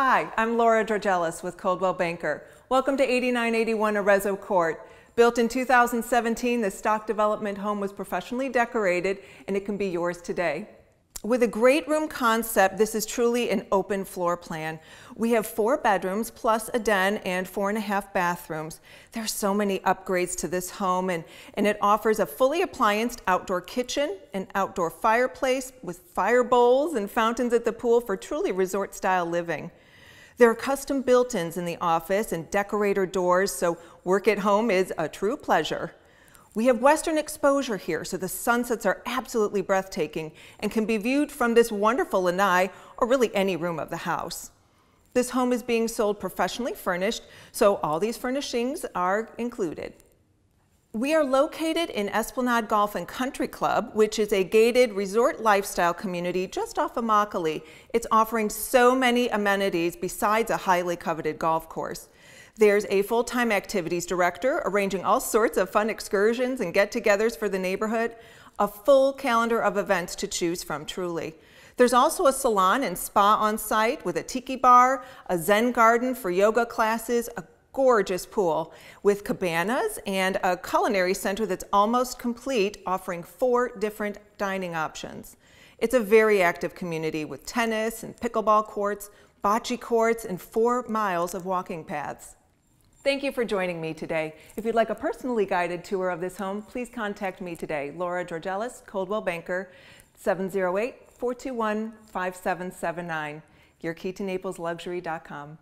Hi, I'm Laura Dorgelis with Coldwell Banker. Welcome to 8981 Arezzo Court. Built in 2017, this stock development home was professionally decorated and it can be yours today. With a great room concept, this is truly an open floor plan. We have four bedrooms plus a den and four and a half bathrooms. There are so many upgrades to this home and, and it offers a fully appliance outdoor kitchen, an outdoor fireplace with fire bowls and fountains at the pool for truly resort style living. There are custom built-ins in the office and decorator doors, so work at home is a true pleasure. We have western exposure here, so the sunsets are absolutely breathtaking and can be viewed from this wonderful lanai or really any room of the house. This home is being sold professionally furnished, so all these furnishings are included. We are located in Esplanade Golf and Country Club, which is a gated resort lifestyle community just off Amakuli. It's offering so many amenities besides a highly coveted golf course. There's a full-time activities director arranging all sorts of fun excursions and get-togethers for the neighborhood, a full calendar of events to choose from truly. There's also a salon and spa on site with a tiki bar, a zen garden for yoga classes, a gorgeous pool with cabanas and a culinary center that's almost complete offering four different dining options. It's a very active community with tennis and pickleball courts, bocce courts, and four miles of walking paths. Thank you for joining me today. If you'd like a personally guided tour of this home, please contact me today, Laura Georgalis, Coldwell Banker, 708 421 5779, yourkeytonapleluxury.com.